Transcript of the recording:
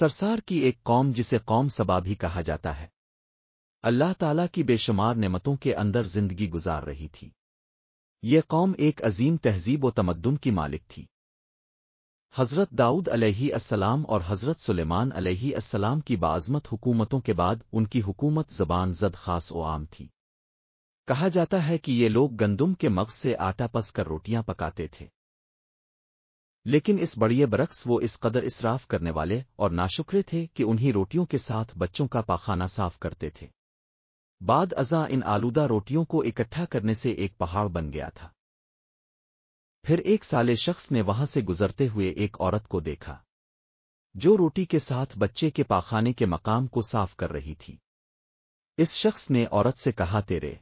سرسار کی ایک قوم جسے قوم سبا بھی کہا جاتا ہے اللہ تعالیٰ کی بے شمار نعمتوں کے اندر زندگی گزار رہی تھی یہ قوم ایک عظیم تہذیب و تمدن کی مالک تھی حضرت داؤد علیہ السلام اور حضرت سلیمان علیہ السلام کی باعظمت حکومتوں کے بعد ان کی حکومت زبان زد خاص و عام تھی کہا جاتا ہے کہ یہ لوگ گندم کے مغز سے آٹا پس کر روٹیاں پکاتے تھے लेकिन इस बड़िए बरक्स वो इस कदर इसराफ करने वाले और नाशुक्रे थे कि उन्हीं रोटियों के साथ बच्चों का पाखाना साफ करते थे बाद अजा इन आलूदा रोटियों को इकट्ठा करने से एक पहाड़ बन गया था फिर एक साले शख्स ने वहां से गुजरते हुए एक औरत को देखा जो रोटी के साथ बच्चे के पाखाने के मकाम को साफ कर रही थी इस शख्स ने औरत से कहा तेरे